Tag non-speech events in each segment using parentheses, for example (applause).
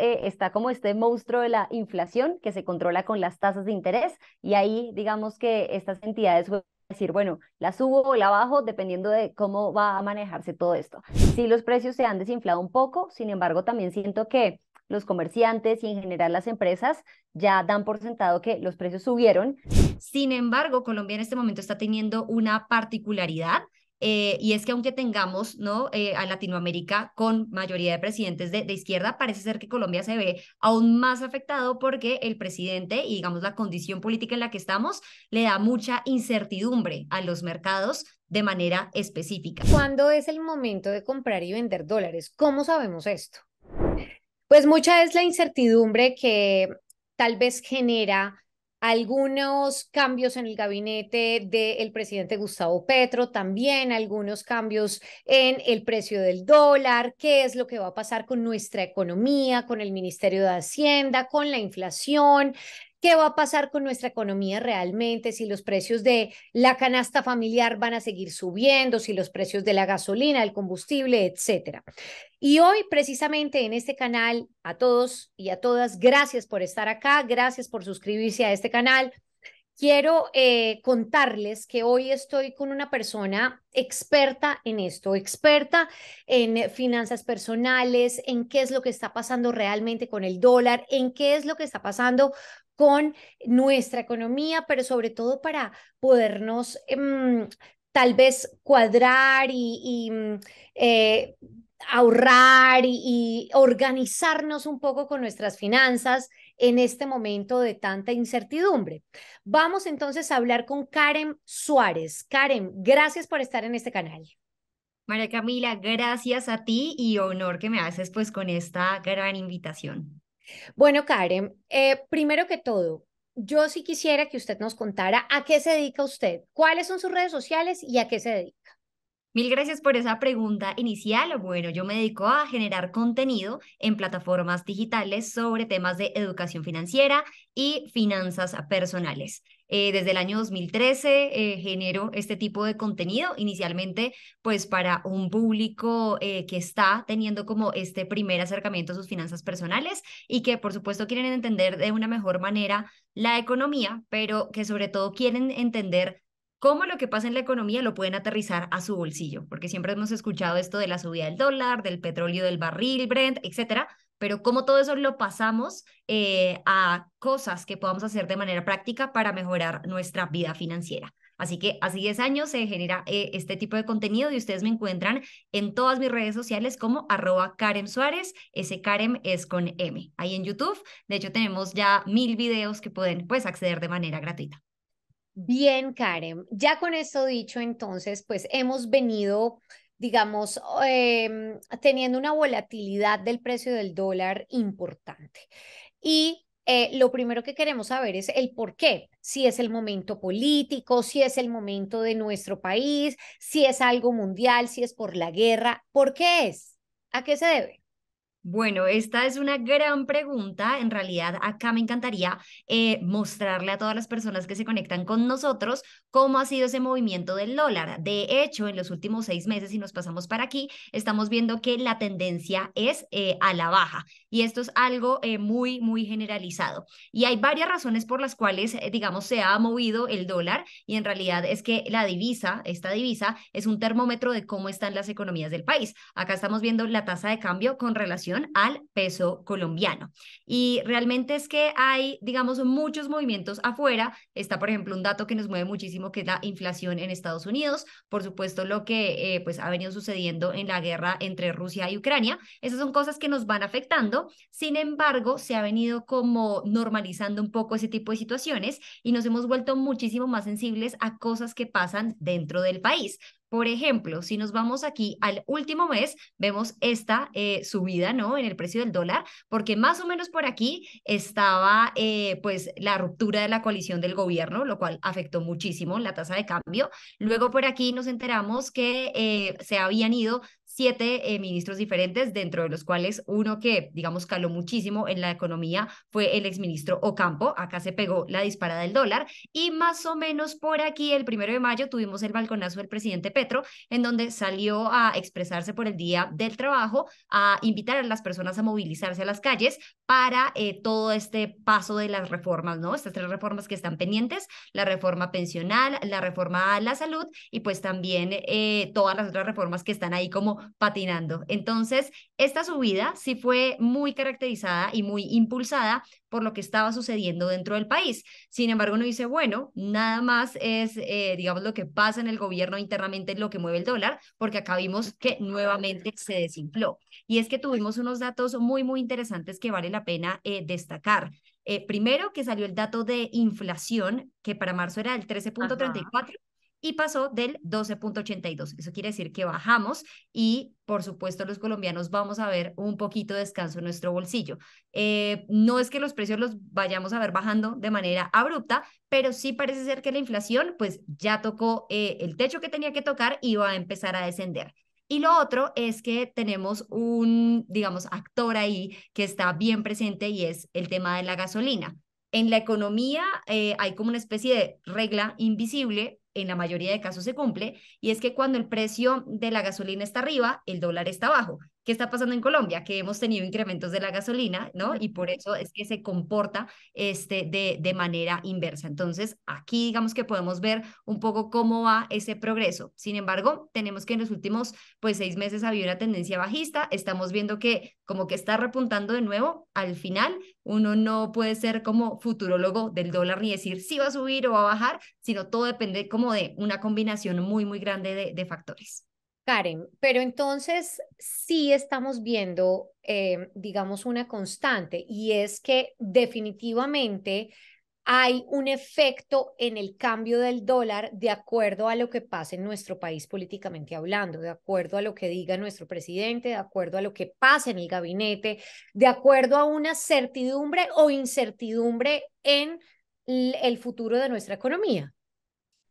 Eh, está como este monstruo de la inflación que se controla con las tasas de interés y ahí digamos que estas entidades pueden decir, bueno, la subo o la bajo dependiendo de cómo va a manejarse todo esto. Sí, los precios se han desinflado un poco, sin embargo, también siento que los comerciantes y en general las empresas ya dan por sentado que los precios subieron. Sin embargo, Colombia en este momento está teniendo una particularidad eh, y es que aunque tengamos ¿no? Eh, a Latinoamérica con mayoría de presidentes de, de, izquierda, parece ser que Colombia se ve aún más afectado porque el presidente y digamos la condición política en la que estamos le da mucha incertidumbre a los mercados de manera específica. ¿Cuándo es el momento de comprar y vender dólares? ¿Cómo sabemos esto? Pues mucha es la incertidumbre que tal vez genera algunos cambios en el gabinete del presidente Gustavo Petro, también algunos cambios en el precio del dólar, qué es lo que va a pasar con nuestra economía, con el Ministerio de Hacienda, con la inflación, qué va a pasar con nuestra economía realmente, si los precios de la canasta familiar van a seguir subiendo, si los precios de la gasolina, el combustible, etcétera. Y hoy, precisamente en este canal, a todos y a todas, gracias por estar acá, gracias por suscribirse a este canal. Quiero eh, contarles que hoy estoy con una persona experta en esto, experta en finanzas personales, en qué es lo que está pasando realmente con el dólar, en qué es lo que está pasando con nuestra economía, pero sobre todo para podernos em, tal vez cuadrar y, mm, eh, ahorrar y, organizarnos un poco con nuestras finanzas en este momento de tanta incertidumbre. Vamos entonces a hablar con Karen Suárez. Karen, gracias por estar en este canal. María Camila, gracias a ti y honor que me haces pues con esta gran invitación. Bueno, Karen, eh, primero que todo, yo sí quisiera que usted nos contara a qué se dedica usted, cuáles son sus redes sociales y a qué se dedica. Mil gracias por esa pregunta inicial. Bueno, yo me dedico a generar contenido en plataformas digitales sobre temas de educación financiera y finanzas personales. Eh, desde el año 2013 eh, generó este tipo de contenido, inicialmente pues para un público eh, que está teniendo como este primer acercamiento a sus finanzas personales y que por supuesto quieren entender de una mejor manera la economía, pero que sobre todo quieren entender cómo lo que pasa en la economía lo pueden aterrizar a su bolsillo, porque siempre hemos escuchado esto de la subida del dólar, del petróleo, del barril, Brent, etcétera, pero cómo todo eso lo pasamos eh, a cosas que podamos hacer de manera práctica para mejorar nuestra vida financiera. Así que así 10 años se genera eh, este tipo de contenido y ustedes me encuentran en todas mis redes sociales como arroba Karen Suárez, ese Karen es con M, ahí en YouTube. De hecho, tenemos ya mil videos que pueden pues acceder de manera gratuita. Bien, Karen. Ya con esto dicho, entonces, pues hemos venido digamos, em, teniendo una volatilidad del precio del dólar importante. Y eh, lo primero que queremos saber es el por qué, si es el momento político, si es el momento de nuestro país, si es algo mundial, si es por la guerra, ¿por qué es? ¿A qué se debe? Bueno, esta es una gran pregunta. En realidad, acá me encantaría eh, mostrarle a todas las personas que se conectan con nosotros cómo ha sido ese movimiento del dólar. De hecho, en los últimos seis meses, si nos pasamos para aquí, estamos viendo que la tendencia es eh, a la baja. Y esto es algo eh, muy, muy generalizado. Y hay varias razones por las cuales, digamos, se ha movido el dólar. Y en realidad es que la divisa, esta divisa, es un termómetro de cómo están las economías del país. Acá estamos viendo la tasa de cambio con relación al peso colombiano. Y realmente es que hay, digamos, muchos movimientos afuera. Está, por ejemplo, un dato que nos mueve muchísimo, que es la inflación en Estados Unidos. Por supuesto, lo que eh, pues, ha venido sucediendo en la guerra entre Rusia y Ucrania. Esas son cosas que nos van afectando. Sin embargo, se ha venido como normalizando un poco ese tipo de situaciones y nos hemos vuelto muchísimo más sensibles a cosas que pasan dentro del país. Por ejemplo, si nos vamos aquí al último mes, vemos esta eh, subida, ¿no? En el precio del dólar, porque más o menos por aquí estaba eh, pues la ruptura de la coalición del gobierno, lo cual afectó muchísimo la tasa de cambio. Luego por aquí nos enteramos que eh, se habían ido siete eh, ministros diferentes, dentro de los cuales uno que, digamos, caló muchísimo en la economía fue el exministro Ocampo. Acá se pegó la disparada del dólar. Y más o menos por aquí, el primero de mayo, tuvimos el balconazo del presidente Petro, en donde salió a expresarse por el Día del Trabajo, a invitar a las personas a movilizarse a las calles para eh, todo este paso de las reformas, ¿no? Estas tres reformas que están pendientes, la reforma pensional, la reforma a la salud y pues también eh, todas las otras reformas que están ahí como patinando. Entonces, esta subida sí fue muy caracterizada y muy impulsada por lo que estaba sucediendo dentro del país. Sin embargo, uno dice, bueno, nada más es, eh, digamos, lo que pasa en el gobierno internamente lo que mueve el dólar, porque acá vimos que nuevamente se desinfló. Y es que tuvimos unos datos muy, muy interesantes que vale la pena eh, destacar. Eh, primero, que salió el dato de inflación, que para marzo era el 13.34 y pasó del 12.82. Eso quiere decir que bajamos y, por supuesto, los colombianos vamos a ver un poquito de descanso en nuestro bolsillo. Eh, no es que los precios los vayamos a ver bajando de manera abrupta, pero sí parece ser que la inflación pues ya tocó eh, el techo que tenía que tocar y va a empezar a descender. Y lo otro es que tenemos un, digamos, actor ahí que está bien presente y es el tema de la gasolina. En la economía eh, hay como una especie de regla invisible en la mayoría de casos se cumple, y es que cuando el precio de la gasolina está arriba, el dólar está abajo. ¿Qué está pasando en Colombia? Que hemos tenido incrementos de la gasolina, ¿no? Y por eso es que se comporta este, de, de manera inversa. Entonces, aquí digamos que podemos ver un poco cómo va ese progreso. Sin embargo, tenemos que en los últimos pues, seis meses habido una tendencia bajista. Estamos viendo que como que está repuntando de nuevo. Al final, uno no puede ser como futurólogo del dólar ni decir si va a subir o va a bajar, sino todo depende como de una combinación muy, muy grande de, de factores. Karen, pero entonces sí estamos viendo, eh, digamos, una constante y es que definitivamente hay un efecto en el cambio del dólar de acuerdo a lo que pase en nuestro país políticamente hablando, de acuerdo a lo que diga nuestro presidente, de acuerdo a lo que pase en el gabinete, de acuerdo a una certidumbre o incertidumbre en el futuro de nuestra economía.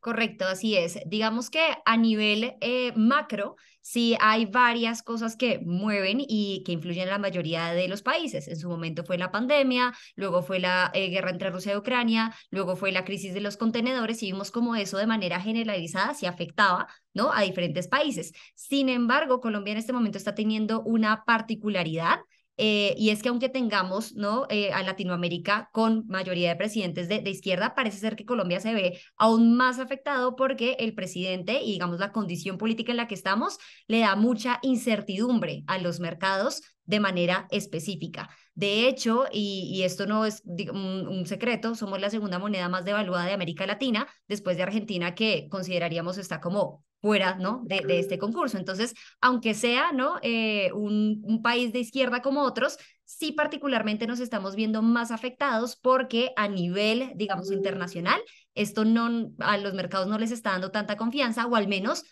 Correcto, así es. Digamos que a nivel eh, macro, sí hay varias cosas que mueven y que influyen en la mayoría de los países. En su momento fue la pandemia, luego fue la eh, guerra entre Rusia y Ucrania, luego fue la crisis de los contenedores y vimos como eso de manera generalizada se afectaba ¿no? a diferentes países. Sin embargo, Colombia en este momento está teniendo una particularidad eh, y es que aunque tengamos ¿no? Eh, a Latinoamérica con mayoría de presidentes de, de, izquierda, parece ser que Colombia se ve aún más afectado porque el presidente y digamos la condición política en la que estamos le da mucha incertidumbre a los mercados de manera específica. De hecho, y, esto no es un, secreto, somos la segunda moneda más devaluada de América Latina, después de Argentina, que consideraríamos está como fuera ¿no? de, este concurso. Entonces, aunque sea ¿no? Eh, un, un país de izquierda como otros, sí particularmente nos estamos viendo más afectados porque a nivel, digamos, internacional, esto no, a los mercados no les está dando tanta confianza o al menos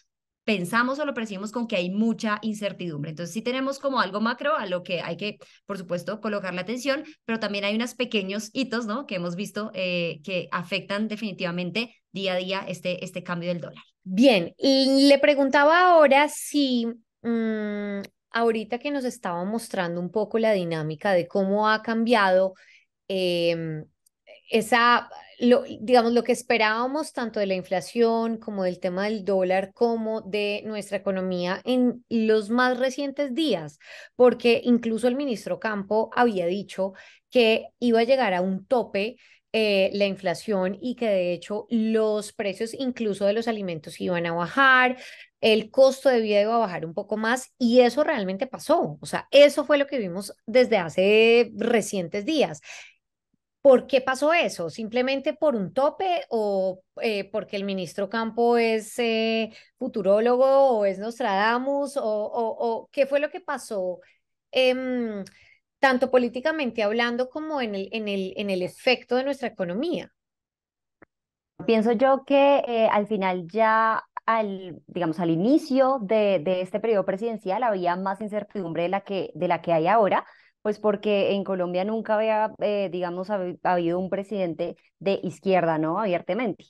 pensamos o lo percibimos con que hay mucha incertidumbre. Entonces sí tenemos como algo macro a lo que hay que, por supuesto, colocar la atención, pero también hay unos pequeños hitos, ¿no? Que hemos visto eh, que afectan definitivamente día a día este, este cambio del dólar. Bien, y le preguntaba ahora si mm, ahorita que nos estaba mostrando un poco la dinámica de cómo ha cambiado em, esa lo, digamos, lo que esperábamos tanto de la inflación como del tema del dólar, como de nuestra economía en los más recientes días, porque incluso el ministro Campo había dicho que iba a llegar a un tope eh, la inflación y que de hecho los precios incluso de los alimentos iban a bajar, el costo de vida iba a bajar un poco más y eso realmente pasó. O sea, eso fue lo que vimos desde hace recientes días. ¿Por qué pasó eso? ¿Simplemente por un tope o eh, porque el ministro Campo es eh, futurólogo o es Nostradamus? O, qué fue lo que pasó? Em, tanto políticamente hablando como en el, efecto de nuestra economía. Pienso yo que eh, al final ya al, digamos, al inicio de, este periodo presidencial había más incertidumbre de la que hay ahora, pues porque en Colombia nunca había, eh, digamos, habido un presidente de izquierda, ¿no? Abiertamente.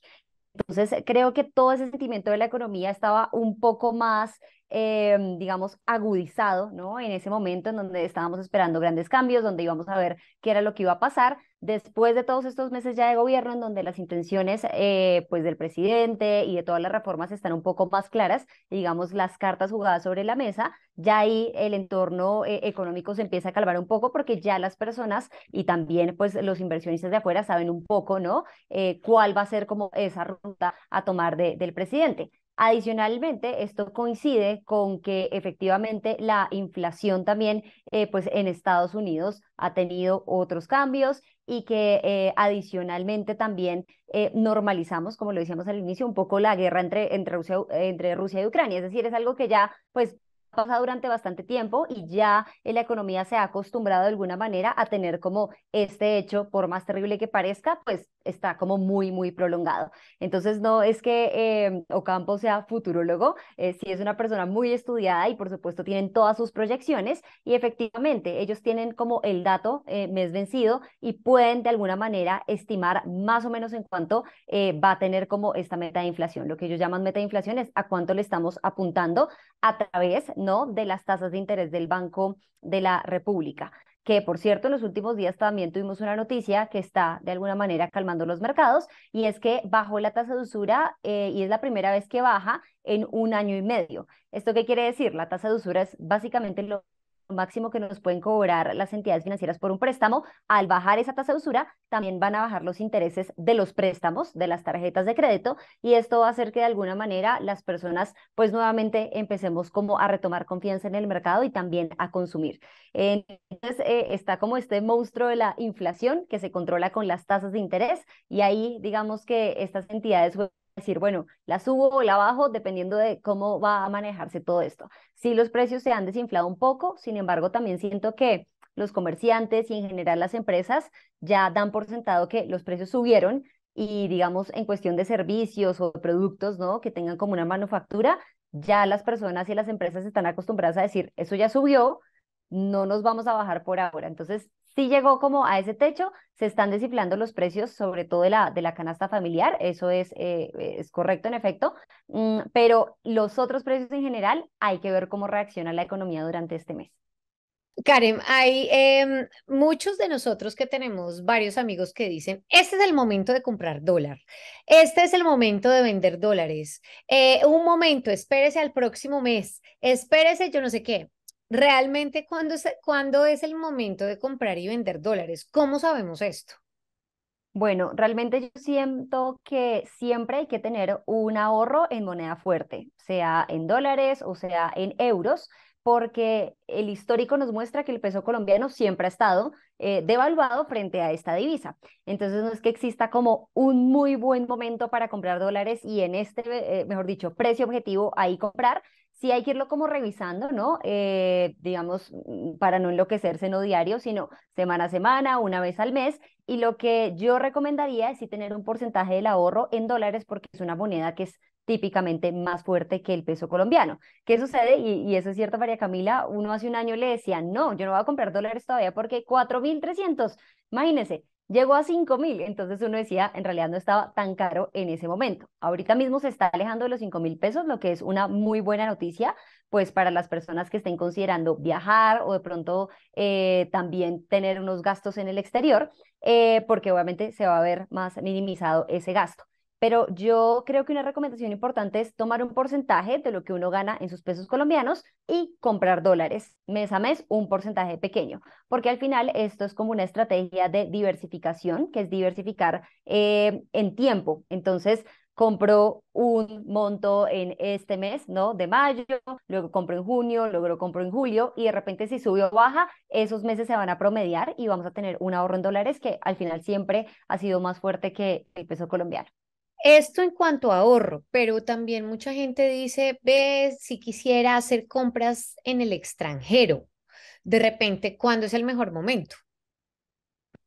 Entonces, creo que todo ese sentimiento de la economía estaba un poco más Em, digamos, agudizado, ¿no? En ese momento en donde estábamos esperando grandes cambios, donde íbamos a ver qué era lo que iba a pasar, después de todos estos meses ya de gobierno, en donde las intenciones, eh, pues, del presidente y de todas las reformas están un poco más claras, digamos, las cartas jugadas sobre la mesa, ya ahí el entorno eh, económico se empieza a calmar un poco porque ya las personas y también, pues, los inversionistas de afuera saben un poco, ¿no? Eh, cuál va a ser como esa ruta a tomar del presidente. Adicionalmente, esto coincide con que efectivamente la inflación también eh, pues en Estados Unidos ha tenido otros cambios y que eh, adicionalmente también eh, normalizamos, como lo decíamos al inicio, un poco la guerra entre, entre, Rusia, entre Rusia y Ucrania. Es decir, es algo que ya pues pasado durante bastante tiempo y ya la economía se ha acostumbrado de alguna manera a tener como este hecho, por más terrible que parezca, pues está como muy, muy prolongado. Entonces, no es que em, Ocampo sea futurólogo, eh, si es una persona muy estudiada y por supuesto tienen todas sus proyecciones y efectivamente ellos tienen como el dato eh, mes vencido y pueden de alguna manera estimar más o menos en cuanto eh, va a tener como esta meta de inflación. Lo que ellos llaman meta de inflación es a cuánto le estamos apuntando a través de ¿no? de las tasas de interés del Banco de la República que por cierto en los últimos días también tuvimos una noticia que está de alguna manera calmando los mercados y es que bajó la tasa de usura eh, y es la primera vez que baja en un año y medio. ¿Esto qué quiere decir? La tasa de usura es básicamente lo máximo que nos pueden cobrar las entidades financieras por un préstamo, al bajar esa tasa de usura, también van a bajar los intereses de los préstamos, de las tarjetas de crédito, y esto va a hacer que de alguna manera las personas, pues nuevamente empecemos como a retomar confianza en el mercado y también a consumir. Entonces, eh, está como este monstruo de la inflación que se controla con las tasas de interés, y ahí digamos que estas entidades decir, bueno, la subo o la bajo dependiendo de cómo va a manejarse todo esto. Sí, los precios se han desinflado un poco, sin embargo, también siento que los comerciantes y en general las empresas ya dan por sentado que los precios subieron y digamos en cuestión de servicios o productos, ¿no? Que tengan como una manufactura, ya las personas y las empresas están acostumbradas a decir, eso ya subió, no nos vamos a bajar por ahora. Entonces, sí llegó como a ese techo, se están desinflando los precios, sobre todo de la, de la canasta familiar, eso es, eh, eh, es correcto en efecto, mm, pero los otros precios en general hay que ver cómo reacciona la economía durante este mes. Karen, hay em, muchos de nosotros que tenemos varios amigos que dicen, este es el momento de comprar dólar, este es el momento de vender dólares, eh, un momento, espérese al próximo mes, espérese yo no sé qué realmente cuándo es, es el momento de comprar y vender dólares. ¿Cómo sabemos esto? Bueno, realmente yo siento que siempre hay que tener un ahorro en moneda fuerte, sea en dólares o sea en euros, porque el histórico nos muestra que el peso colombiano siempre ha estado eh, devaluado frente a esta divisa. Entonces no es que exista como un muy buen momento para comprar dólares y en este, eh, mejor dicho, precio objetivo ahí comprar, sí hay que irlo como revisando, ¿no? Eh, digamos, mm, para no enloquecerse no diario, sino semana a semana, una vez al mes. Y lo que yo recomendaría es sí tener un porcentaje del ahorro en dólares porque es una moneda que es típicamente más fuerte que el peso colombiano. ¿Qué sucede? Y, y eso es cierto, María Camila, uno hace un año le decía, no, yo no voy a comprar dólares todavía porque 4.300, imagínense, Llegó a 5 mil, entonces uno decía, en realidad no estaba tan caro en ese momento. Ahorita mismo se está alejando de los 5 mil pesos, lo que es una muy buena noticia, pues para las personas que estén considerando viajar o de pronto eh, también tener unos gastos en el exterior, eh, porque obviamente se va a ver más minimizado ese gasto pero yo creo que una recomendación importante es tomar un porcentaje de lo que uno gana en sus pesos colombianos y comprar dólares mes a mes, un porcentaje pequeño, porque al final esto es como una estrategia de diversificación, que es diversificar eh, en tiempo. Entonces, compro un monto en este mes, ¿no? De mayo, luego compro en junio, luego lo compro en julio y de repente si sube o baja, esos meses se van a promediar y vamos a tener un ahorro en dólares que al final siempre ha sido más fuerte que el peso colombiano. Esto en cuanto a ahorro, pero también mucha gente dice, ve, si quisiera hacer compras en el extranjero, de repente, ¿cuándo es el mejor momento?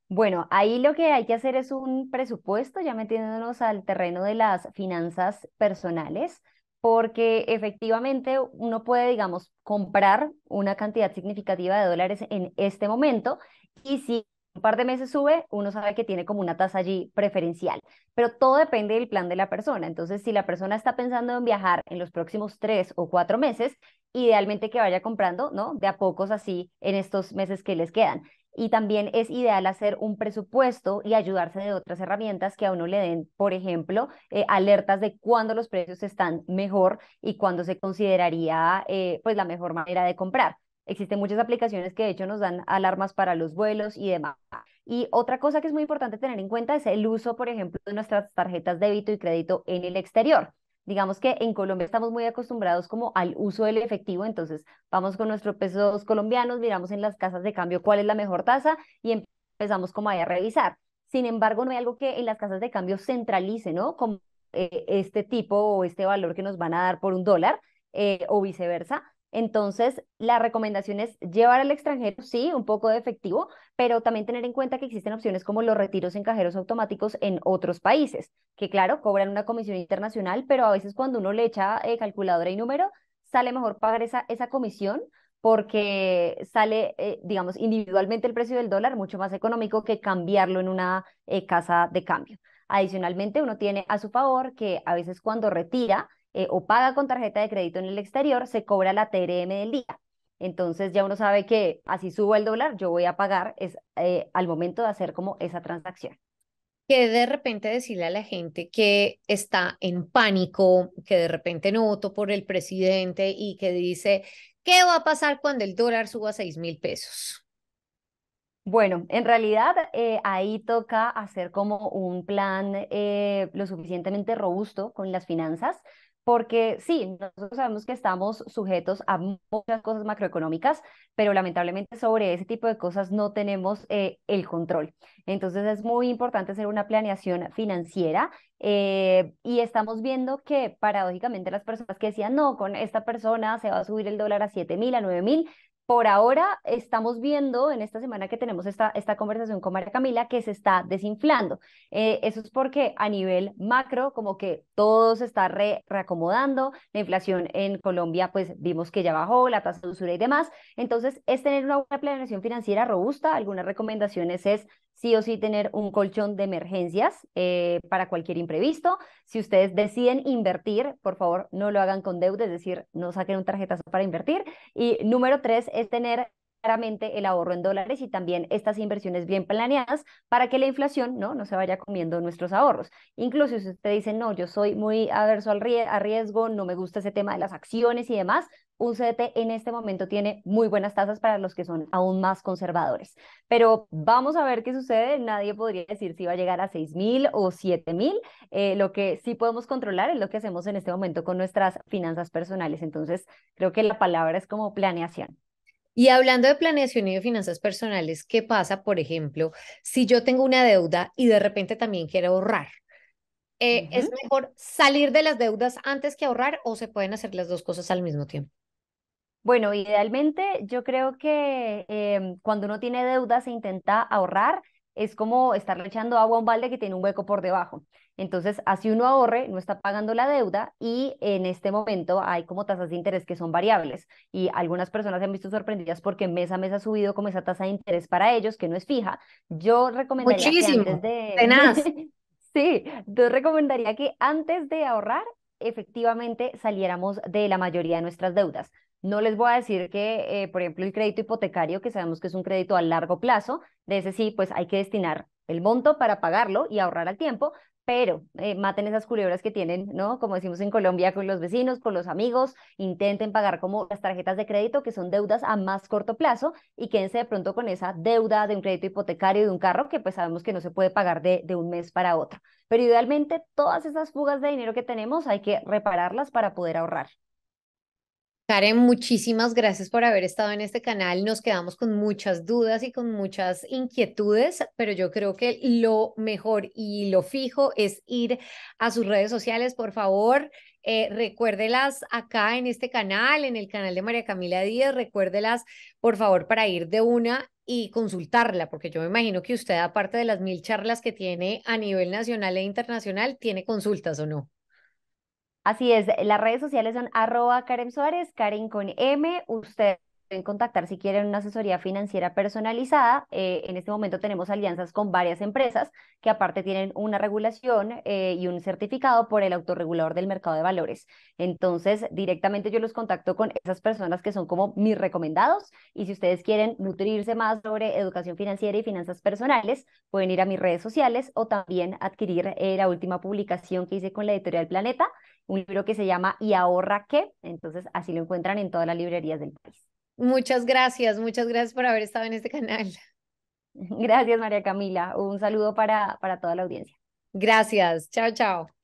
Bueno, ahí lo que hay que hacer es un presupuesto, ya metiéndonos al terreno de las finanzas personales, porque efectivamente uno puede, digamos, comprar una cantidad significativa de dólares en este momento y si un par de meses sube, uno sabe que tiene como una tasa allí preferencial, pero todo depende del plan de la persona. Entonces, si la persona está pensando en viajar en los próximos tres o cuatro meses, idealmente que vaya comprando, ¿no? De a pocos así en estos meses que les quedan. Y también es ideal hacer un presupuesto y ayudarse de otras herramientas que a uno le den, por ejemplo, eh, alertas de cuándo los precios están mejor y cuándo se consideraría eh, pues la mejor manera de comprar. Existen muchas aplicaciones que de hecho nos dan alarmas para los vuelos y demás. Y otra cosa que es muy importante tener en cuenta es el uso, por ejemplo, de nuestras tarjetas débito y crédito en el exterior. Digamos que en Colombia estamos muy acostumbrados como al uso del efectivo, entonces vamos con nuestros pesos colombianos, miramos en las casas de cambio cuál es la mejor tasa y empezamos como a revisar. Sin embargo, no hay algo que en las casas de cambio centralice, ¿no? Como eh, este tipo o este valor que nos van a dar por un dólar eh, o viceversa, entonces, la recomendación es llevar al extranjero, sí, un poco de efectivo, pero también tener en cuenta que existen opciones como los retiros en cajeros automáticos en otros países, que claro, cobran una comisión internacional, pero a veces cuando uno le echa eh, calculadora y número, sale mejor pagar esa, comisión porque sale, eh, digamos, individualmente el precio del dólar mucho más económico que cambiarlo en una eh, casa de cambio. Adicionalmente, uno tiene a su favor que a veces cuando retira, eh, o paga con tarjeta de crédito en el exterior, se cobra la TRM del día. Entonces ya uno sabe que así subo el dólar, yo voy a pagar es, eh, al momento de hacer como esa transacción. Que de repente decirle a la gente que está en pánico, que de repente noto por el presidente y que dice, ¿qué va a pasar cuando el dólar suba a 6 mil pesos? Bueno, en realidad eh, ahí toca hacer como un plan lo suficientemente robusto con las finanzas porque sí, nosotros sabemos que estamos sujetos a muchas cosas macroeconómicas, pero lamentablemente sobre ese tipo de cosas no tenemos eh, el control. Entonces es muy importante hacer una planeación financiera eh, y estamos viendo que paradójicamente las personas que decían, no, con esta persona se va a subir el dólar a 7.000, a 9.000, mil, por ahora estamos viendo en esta semana que tenemos esta, esta conversación con María Camila que se está desinflando. Eh, eso es porque a nivel macro como que todo se está reacomodando, la inflación en Colombia pues vimos que ya bajó, la tasa de usura y demás. Entonces es tener una buena planeación financiera robusta, algunas recomendaciones es sí o sí tener un colchón de emergencias eh, para cualquier imprevisto. Si ustedes deciden invertir, por favor, no lo hagan con deuda, es decir, no saquen un tarjetazo para invertir. Y número tres es tener claramente el ahorro en dólares y también estas inversiones bien planeadas para que la inflación ¿no? no se vaya comiendo nuestros ahorros. Incluso si ustedes dicen, no, yo soy muy averso al riesgo, no me gusta ese tema de las acciones y demás, un CDT en este momento tiene muy buenas tasas para los que son aún más conservadores. Pero vamos a ver qué sucede. Nadie podría decir si va a llegar a 6.000 o 7.000. mil. Eh, lo que sí podemos controlar es lo que hacemos en este momento con nuestras finanzas personales. Entonces, creo que la palabra es como planeación. Y hablando de planeación y de finanzas personales, ¿qué pasa, por ejemplo, si yo tengo una deuda y de repente también quiero ahorrar? Eh, ¿Es mejor salir de las deudas antes que ahorrar o se pueden hacer las dos cosas al mismo tiempo? Bueno, idealmente yo creo que em, cuando uno tiene deuda se intenta ahorrar, es como estar echando agua a un balde que tiene un hueco por debajo. Entonces, así uno ahorre, no está pagando la deuda y en este momento hay como tasas de interés que son variables y algunas personas se han visto sorprendidas porque mes a mes ha subido como esa tasa de interés para ellos que no es fija. Yo recomendaría (laughs) sí, yo recomendaría que antes de ahorrar efectivamente saliéramos de la mayoría de nuestras deudas. No les voy a decir que, eh, por ejemplo, el crédito hipotecario, que sabemos que es un crédito a largo plazo, de ese sí, pues hay que destinar el monto para pagarlo y ahorrar al tiempo, pero eh, maten esas culebras que tienen, ¿no? Como decimos en Colombia, con los vecinos, con los amigos, intenten pagar como las tarjetas de crédito, que son deudas a más corto plazo, y quédense de pronto con esa deuda de un crédito hipotecario de un carro que pues sabemos que no se puede pagar de un mes para otro. Pero idealmente todas esas fugas de dinero que tenemos hay que repararlas para poder ahorrar. Karen, muchísimas gracias por haber estado en este canal. Nos quedamos con muchas dudas y con muchas inquietudes, pero yo creo que lo mejor y lo fijo es ir a sus redes sociales, por favor. Eh, recuérdelas acá en este canal, en el canal de María Camila Díaz, recuérdelas, por favor, para ir de una y consultarla, porque yo me imagino que usted, aparte de las mil charlas que tiene a nivel nacional e internacional, tiene consultas o no. Así es, las redes sociales son arroba Karen Suárez, Karen con M, usted pueden contactar si quieren una asesoría financiera personalizada. Eh, en este momento tenemos alianzas con varias empresas que aparte tienen una regulación eh, y un certificado por el autorregulador del mercado de valores. Entonces, directamente yo los contacto con esas personas que son como mis recomendados y si ustedes quieren nutrirse más sobre educación financiera y finanzas personales, pueden ir a mis redes sociales o también adquirir eh, la última publicación que hice con la editorial Planeta un libro que se llama ¿Y ahorra qué? Entonces así lo encuentran en todas las librerías del país. Muchas gracias, muchas gracias por haber estado en este canal. (laughs) Gracias María Camila, un saludo para, para toda la audiencia. Gracias, chao, chao.